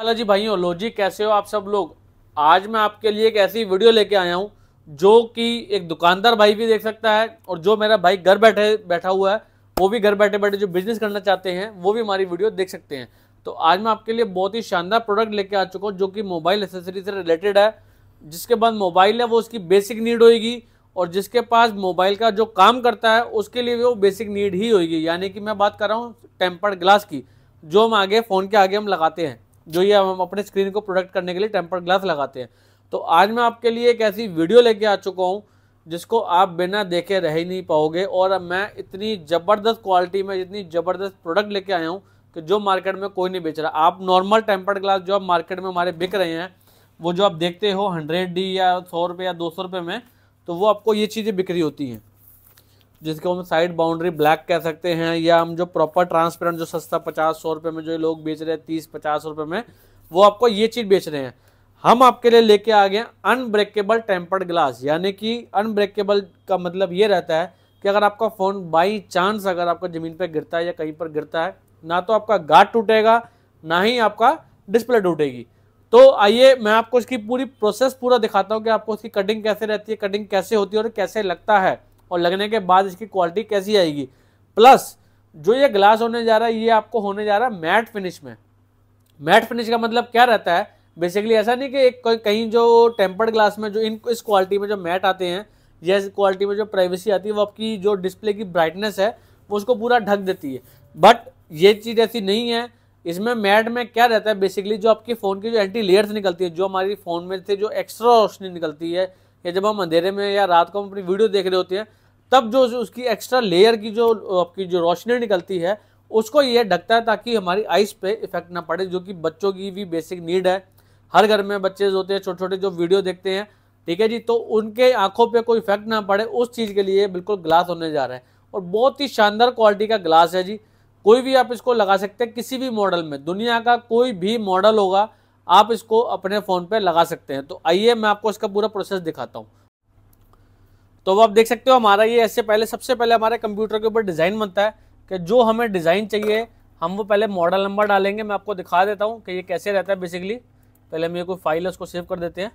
hello जी भाइयों लोजी कैसे हो आप सब लोग आज मैं आपके लिए एक ऐसी वीडियो लेके आया हूँ जो कि एक दुकानदार भाई भी देख सकता है और जो मेरा भाई घर बैठे बैठा हुआ है वो भी घर बैठे बैठे जो बिजनेस करना चाहते हैं वो भी हमारी वीडियो देख सकते हैं तो आज मैं आपके लिए बहुत ही शानदार प्रोडक्ट लेके आ चुका हूँ जो कि मोबाइल एसेसरी से रिलेटेड है जिसके बाद मोबाइल है वो उसकी बेसिक नीड होएगी और जिसके पास मोबाइल का जो काम करता है उसके लिए वो बेसिक नीड ही होगी यानी कि मैं बात कर रहा हूँ टेम्पर्ड ग्लास की जो हम आगे फ़ोन के आगे हम लगाते हैं जो ये हम अपने स्क्रीन को प्रोटेक्ट करने के लिए टेम्पर ग्लास लगाते हैं तो आज मैं आपके लिए एक ऐसी वीडियो लेके आ चुका हूँ जिसको आप बिना देखे रह ही नहीं पाओगे और मैं इतनी ज़बरदस्त क्वालिटी में इतनी ज़बरदस्त प्रोडक्ट लेके आया हूँ कि जो मार्केट में कोई नहीं बेच रहा आप नॉर्मल टेम्पर्ड ग्लास जो आप मार्केट में हमारे बिक रहे हैं वो जो आप देखते हो हंड्रेड डी या सौ रुपये या दो सौ रुपये में तो वो आपको ये चीज़ें बिक्री होती हैं जिसको हम साइड बाउंड्री ब्लैक कह सकते हैं या हम जो प्रॉपर ट्रांसपेरेंट जो सस्ता पचास सौ रुपये में जो लोग बेच रहे हैं तीस पचास रुपये में वो आपको ये चीज़ बेच रहे हैं हम आपके लिए लेके आ गए अनब्रेकेबल टेम्पर्ड ग्लास यानी कि अनब्रेकेबल का मतलब ये रहता है कि अगर आपका फ़ोन बाई चांस अगर आपका ज़मीन पर गिरता है या कहीं पर गिरता है ना तो आपका गार्ड टूटेगा ना ही आपका डिस्प्ले टूटेगी तो आइए मैं आपको इसकी पूरी प्रोसेस पूरा दिखाता हूँ कि आपको इसकी कटिंग कैसे रहती है कटिंग कैसे होती है और कैसे लगता है और लगने के बाद इसकी क्वालिटी कैसी आएगी प्लस जो ये ग्लास होने जा रहा है ये आपको होने जा रहा है मैट फिनिश में मैट फिनिश का मतलब क्या रहता है बेसिकली ऐसा नहीं कि एक कहीं जो टेम्पर्ड ग्लास में जो इन इस क्वालिटी में जो मैट आते हैं या इस क्वालिटी में जो प्राइवेसी आती है वो आपकी जो डिस्प्ले की ब्राइटनेस है वो उसको पूरा ढक देती है बट ये चीज़ ऐसी नहीं है इसमें मैट में क्या रहता है बेसिकली जो आपके फ़ोन की जो एंटी लेयर्स निकलती है जो हमारी फ़ोन में से जो एक्स्ट्रा रोशनी निकलती है या जब हम अंधेरे में या रात को हम अपनी वीडियो देख रहे होते हैं तब जो उसकी एक्स्ट्रा लेयर की जो आपकी जो रोशनी निकलती है उसको ये ढकता है ताकि हमारी आइस पे इफेक्ट ना पड़े जो कि बच्चों की भी बेसिक नीड है हर घर में बच्चे होते हैं छोटे छोटे जो वीडियो देखते हैं ठीक है जी तो उनके आंखों पे कोई इफेक्ट ना पड़े उस चीज़ के लिए बिल्कुल ग्लास होने जा रहा है और बहुत ही शानदार क्वालिटी का ग्लास है जी कोई भी आप इसको लगा सकते हैं किसी भी मॉडल में दुनिया का कोई भी मॉडल होगा आप इसको अपने फ़ोन पे लगा सकते हैं तो आइए मैं आपको इसका पूरा प्रोसेस दिखाता हूँ तो अब आप देख सकते हो हमारा ये ऐसे पहले सबसे पहले हमारे कंप्यूटर के ऊपर डिज़ाइन बनता है कि जो हमें डिज़ाइन चाहिए हम वो पहले मॉडल नंबर डालेंगे मैं आपको दिखा देता हूँ कि ये कैसे रहता है बेसिकली पहले हम ये कोई फाइल है उसको सेव कर देते हैं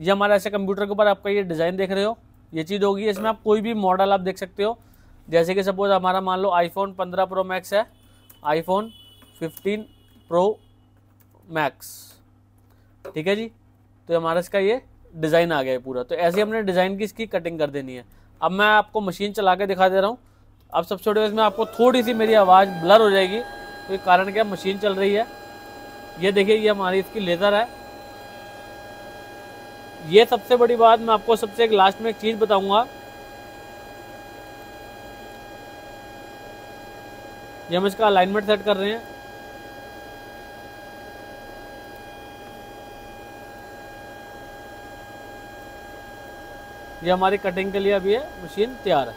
ये हमारा ऐसे कंप्यूटर के ऊपर आपका ये डिज़ाइन देख रहे हो ये चीज़ होगी इसमें आप कोई भी मॉडल आप देख सकते हो जैसे कि सपोज हमारा मान लो आईफोन 15 प्रो मैक्स है आईफोन फिफ्टीन प्रो मैक्स ठीक है जी तो हमारा इसका ये डिज़ाइन आ गया है पूरा तो ऐसे हमने डिज़ाइन की इसकी कटिंग कर देनी है अब मैं आपको मशीन चला के दिखा दे रहा हूँ अब सबसे छोटे इसमें आपको थोड़ी सी मेरी आवाज़ ब्लर हो जाएगी तो कारण क्या मशीन चल रही है ये देखिए ये हमारी इसकी लेज़र है ये सबसे बड़ी बात मैं आपको सबसे एक लास्ट में एक चीज़ बताऊंगा ये हम इसका अलाइनमेंट सेट कर रहे हैं ये हमारी कटिंग के लिए अभी ये मशीन तैयार है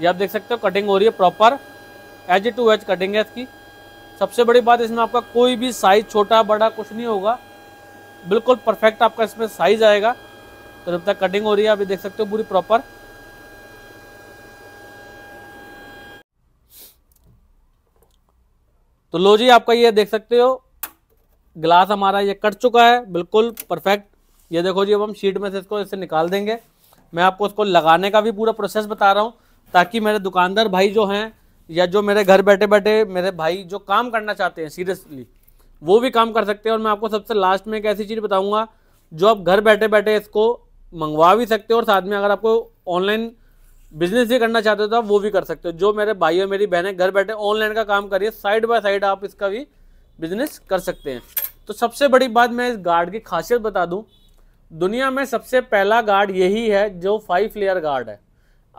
ये आप देख सकते हो कटिंग हो रही है proper edge to edge cutting है इसकी सबसे बड़ी बात इसमें आपका कोई भी साइज छोटा बड़ा कुछ नहीं होगा बिल्कुल परफेक्ट आपका इसमें साइज आएगा तो जब तक कटिंग हो रही है अभी देख सकते हो पूरी प्रॉपर तो लो जी आपका ये देख सकते हो ग्लास हमारा ये कट चुका है बिल्कुल परफेक्ट ये देखो जी अब हम शीट में से इसको ऐसे निकाल देंगे मैं आपको उसको लगाने का भी पूरा प्रोसेस बता रहा हूँ ताकि मेरे दुकानदार भाई जो हैं या जो मेरे घर बैठे बैठे मेरे भाई जो काम करना चाहते हैं सीरियसली वो भी काम कर सकते हैं और मैं आपको सबसे लास्ट में एक ऐसी चीज़ बताऊँगा जो आप घर बैठे बैठे इसको मंगवा भी सकते हो और साथ में अगर आपको ऑनलाइन बिजनेस भी करना चाहते हो तो आप वो भी कर सकते हो जो मेरे भाई और मेरी बहनें घर बैठे ऑनलाइन का काम करिए साइड बाय साइड आप इसका भी बिजनेस कर सकते हैं तो सबसे बड़ी बात मैं इस गार्ड की खासियत बता दूँ दुनिया में सबसे पहला गार्ड यही है जो फाइव लेयर गार्ड है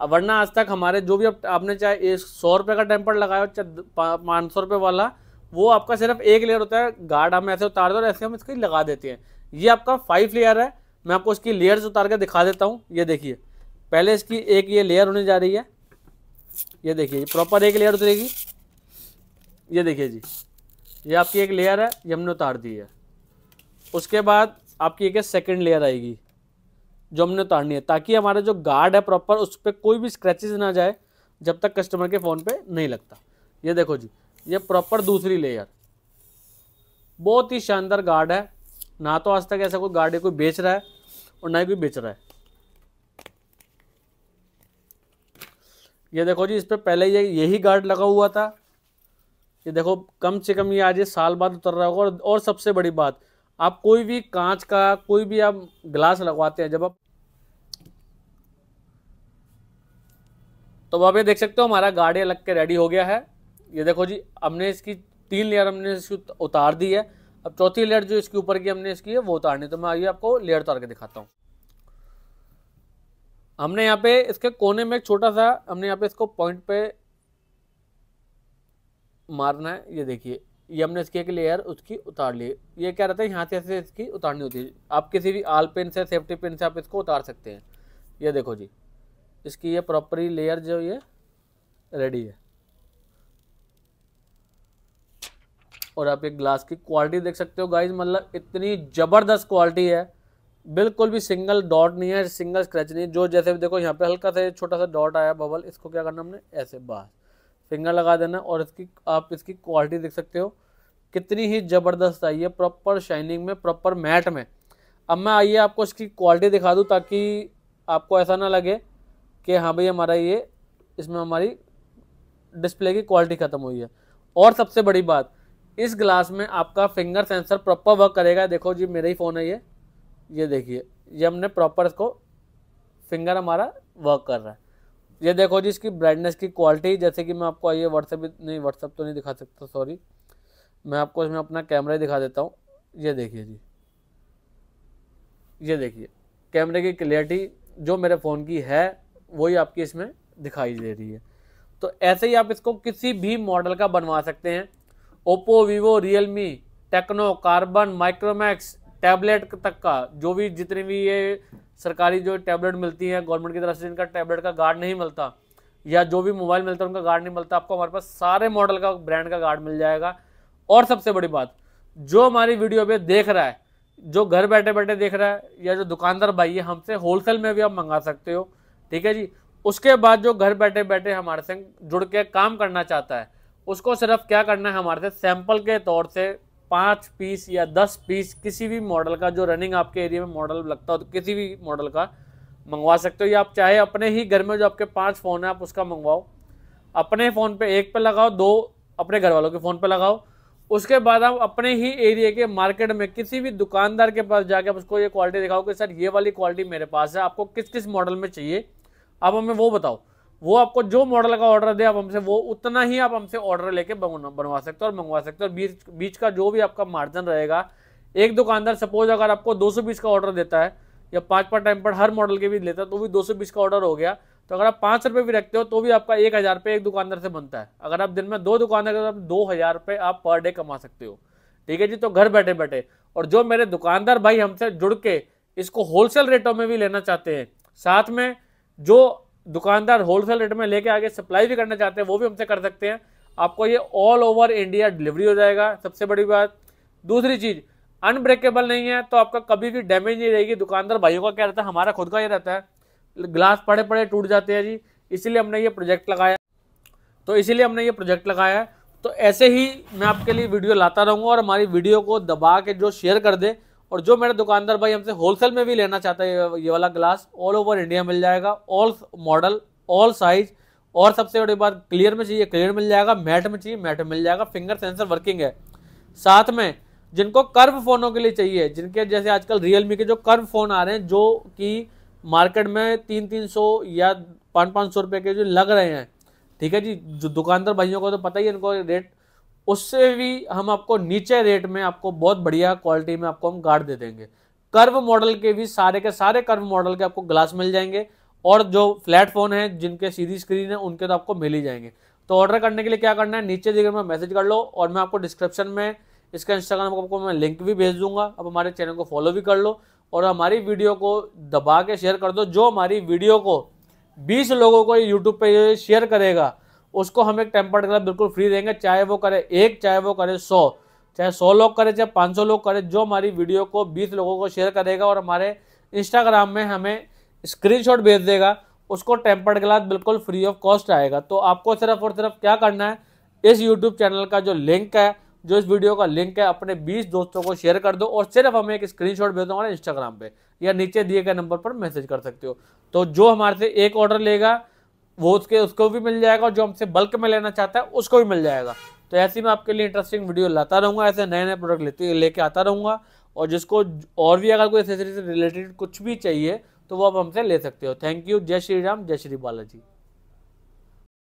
वरना आज तक हमारे जो भी आपने चाहे एक सौ रुपये का टेम्पर लगाया हो चाहे पाँच सौ रुपये वाला वो आपका सिर्फ एक लेयर होता है गार्ड हम ऐसे उतार दो और ऐसे हम इसकी लगा देते हैं ये आपका फाइव लेयर है मैं आपको इसकी लेयर्स उतार के दिखा देता हूँ ये देखिए पहले इसकी एक ये लेयर होने जा रही है ये देखिए प्रॉपर एक लेयर उतरेगी ये देखिए जी ये आपकी एक लेयर है ये हमने उतार दी है उसके बाद आपकी एक सेकेंड लेयर आएगी जो हमने उतारनी है ताकि हमारा जो गार्ड है प्रॉपर उस पर कोई भी स्क्रैचेज ना जाए जब तक कस्टमर के फ़ोन पे नहीं लगता ये देखो जी ये प्रॉपर दूसरी लेयर बहुत ही शानदार गार्ड है ना तो आज तक ऐसा कोई गार्ड है कोई बेच रहा है और ना ही कोई बेच रहा है ये देखो जी इस पर पहले ये यही गार्ड लगा हुआ था ये देखो कम से कम ये आज ये साल बाद उतर रहा होगा और सबसे बड़ी बात आप कोई भी कांच का कोई भी आप ग्लास लगवाते हैं जब आप तो आप ये देख सकते हो हमारा गाड़ी लग के रेडी हो गया है ये देखो जी हमने इसकी तीन लेयर हमने इसकी उतार दी है अब चौथी लेयर जो इसके ऊपर की हमने इसकी है वो उतारनी तो मैं आइए आपको लेयर उतार के दिखाता हूँ हमने यहाँ पे इसके कोने में एक छोटा सा हमने यहाँ पे इसको पॉइंट पे मारना है ये देखिए ये हमने इसकी एक लेयर उसकी उतार ली ये क्या रहता है यहाँ से ऐसे इसकी उतारनी होती है आप किसी भी आल पिन से सेफ्टी पिन से आप इसको उतार सकते हैं ये देखो जी इसकी ये प्रॉपरी लेयर जो ये रेडी है और आप एक ग्लास की क्वालिटी देख सकते हो गाइज मतलब इतनी ज़बरदस्त क्वालिटी है बिल्कुल भी सिंगल डॉट नहीं है सिंगल स्क्रैच नहीं है जो जैसे भी देखो यहाँ पे हल्का सा छोटा सा डॉट आया बबल इसको क्या करना हमने ऐसे बाहर फिंगर लगा देना और इसकी आप इसकी क्वालिटी देख सकते हो कितनी ही ज़बरदस्त आई है प्रॉपर शाइनिंग में प्रॉपर मैट में अब मैं आइए आपको इसकी क्वालिटी दिखा दूँ ताकि आपको ऐसा ना लगे कि हाँ भाई हमारा ये इसमें हमारी डिस्प्ले की क्वालिटी ख़त्म हुई है और सबसे बड़ी बात इस ग्लास में आपका फिंगर सेंसर प्रॉपर वर्क करेगा देखो जी मेरा ही फ़ोन है ये ये देखिए ये हमने प्रॉपर इसको फिंगर हमारा वर्क कर रहा है ये देखो जी इसकी ब्राइटनेस की क्वालिटी जैसे कि मैं आपको ये व्हाट्सएप नहीं व्हाट्सएप तो नहीं दिखा सकता सॉरी मैं आपको इसमें अपना कैमरा ही दिखा देता हूँ ये देखिए जी ये देखिए कैमरे की क्लियरिटी जो मेरे फ़ोन की है वही आपकी इसमें दिखाई दे रही है तो ऐसे ही आप इसको किसी भी मॉडल का बनवा सकते हैं Oppo Vivo Realme Tecno Karbonn Micromax tablet तक का जो भी जितने भी ये सरकारी जो टैबलेट मिलती हैं गवर्नमेंट की तरफ से जिनका टैबलेट का गार्ड नहीं मिलता या जो भी मोबाइल मिलता है उनका गार्ड नहीं मिलता आपको हमारे पास सारे मॉडल का ब्रांड का गार्ड मिल जाएगा और सबसे बड़ी बात जो हमारी वीडियो पे देख रहा है जो घर बैठे बैठे देख रहा है या जो दुकानदार भाई है हमसे होलसेल में भी आप मंगा सकते हो ठीक है जी उसके बाद जो घर बैठे बैठे हमारे से जुड़ के काम करना चाहता है उसको सिर्फ क्या करना है हमारे से सैंपल के तौर से पाँच पीस या दस पीस किसी भी मॉडल का जो रनिंग आपके एरिया में मॉडल लगता हो तो किसी भी मॉडल का मंगवा सकते हो या आप चाहे अपने ही घर में जो आपके पाँच फ़ोन है आप उसका मंगवाओ अपने फ़ोन पे एक पे लगाओ दो अपने घर वालों के फ़ोन पे लगाओ उसके बाद आप अपने ही एरिया के मार्केट में किसी भी दुकानदार के पास जाके आप उसको ये क्वालिटी दिखाओ कि सर ये वाली क्वालिटी मेरे पास है आपको किस किस मॉडल में चाहिए आप हमें वो बताओ वो आपको जो मॉडल का ऑर्डर दे आप हमसे वो उतना ही आप हमसे ऑर्डर लेके बनवा सकते हो और मंगवा सकते हो और बीच बीच का जो भी आपका मार्जिन रहेगा एक दुकानदार सपोज अगर आपको 200 पीस का ऑर्डर देता है या पाँच पाँच टाइम पर हर मॉडल के भी लेता है तो भी 200 पीस का ऑर्डर हो गया तो अगर आप पाँच रुपये भी रखते हो तो भी आपका एक हज़ार रुपये एक दुकानदार से बनता है अगर आप दिन में दो दुकानदार करते आप दो हज़ार रुपये आप पर डे कमा सकते हो ठीक है जी तो घर बैठे बैठे और जो मेरे दुकानदार भाई हमसे जुड़ के इसको होलसेल रेटों में भी लेना चाहते हैं साथ में जो दुकानदार होलसेल रेट में लेके आगे सप्लाई भी करना चाहते हैं वो भी हमसे कर सकते हैं आपको ये ऑल ओवर इंडिया डिलीवरी हो जाएगा सबसे बड़ी बात दूसरी चीज़ अनब्रेकेबल नहीं है तो आपका कभी भी डैमेज नहीं रहेगी दुकानदार भाइयों का क्या रहता है हमारा खुद का ये रहता है ग्लास पड़े पड़े टूट जाते हैं जी इसीलिए हमने ये प्रोजेक्ट लगाया तो इसीलिए हमने ये प्रोजेक्ट लगाया है तो ऐसे ही मैं आपके लिए वीडियो लाता रहूँगा और हमारी वीडियो को दबा के जो शेयर कर दे और जो मेरा दुकानदार भाई हमसे होलसेल में भी लेना चाहता है ये वाला ग्लास ऑल ओवर इंडिया मिल जाएगा ऑल मॉडल ऑल साइज और सबसे बड़ी बात क्लियर में चाहिए क्लियर मिल जाएगा मैट में चाहिए मैट में मिल जाएगा फिंगर सेंसर वर्किंग है साथ में जिनको कर्व फ़ोनों के लिए चाहिए जिनके जैसे आजकल रियलमी के जो कर्व फ़ोन आ रहे हैं जो कि मार्केट में तीन तीन सौ या पाँच पाँच सौ रुपये के जो लग रहे हैं ठीक है जी जो दुकानदार भाइयों को तो पता ही इनको रेट उससे भी हम आपको नीचे रेट में आपको बहुत बढ़िया क्वालिटी में आपको हम गार्ड दे देंगे कर्व मॉडल के भी सारे के सारे कर्व मॉडल के आपको ग्लास मिल जाएंगे और जो फ्लैट फोन है जिनके सीधी स्क्रीन है उनके तो आपको मिल ही जाएंगे तो ऑर्डर करने के लिए क्या करना है नीचे दिए में मैसेज कर लो और मैं आपको डिस्क्रिप्शन में इसका इंस्टाग्राम आपको मैं लिंक भी भेज दूंगा आप हमारे चैनल को फॉलो भी कर लो और हमारी वीडियो को दबा के शेयर कर दो जो हमारी वीडियो को 20 लोगों को यूट्यूब पे शेयर करेगा उसको हम एक टेम्पर्ड ग्लास बिल्कुल फ्री देंगे चाहे वो करे एक चाहे वो करे सौ चाहे सौ लोग करें चाहे पाँच सौ लोग करें जो हमारी वीडियो को बीस लोगों को शेयर करेगा और हमारे इंस्टाग्राम में हमें स्क्रीनशॉट भेज देगा उसको टेम्पर्ड ग्लास बिल्कुल फ्री ऑफ कॉस्ट आएगा तो आपको सिर्फ और सिर्फ क्या करना है इस यूट्यूब चैनल का जो लिंक है जो इस वीडियो का लिंक है अपने 20 दोस्तों को शेयर कर दो और सिर्फ हमें एक स्क्रीन शॉट भेज दो हमारे इंस्टाग्राम पे या नीचे दिए गए नंबर पर मैसेज कर सकते हो तो जो हमारे से एक ऑर्डर लेगा वो उसके उसको भी मिल जाएगा और जो हमसे बल्क में लेना चाहता है उसको भी मिल जाएगा तो ऐसी मैं आपके लिए इंटरेस्टिंग वीडियो लाता रहूँगा ऐसे नए नए प्रोडक्ट लेते लेके आता रहूँगा और जिसको और भी अगर कोई एसेसरी से रिलेटेड कुछ भी चाहिए तो वो आप हमसे ले सकते हो थैंक यू जय श्री राम जय श्री बालाजी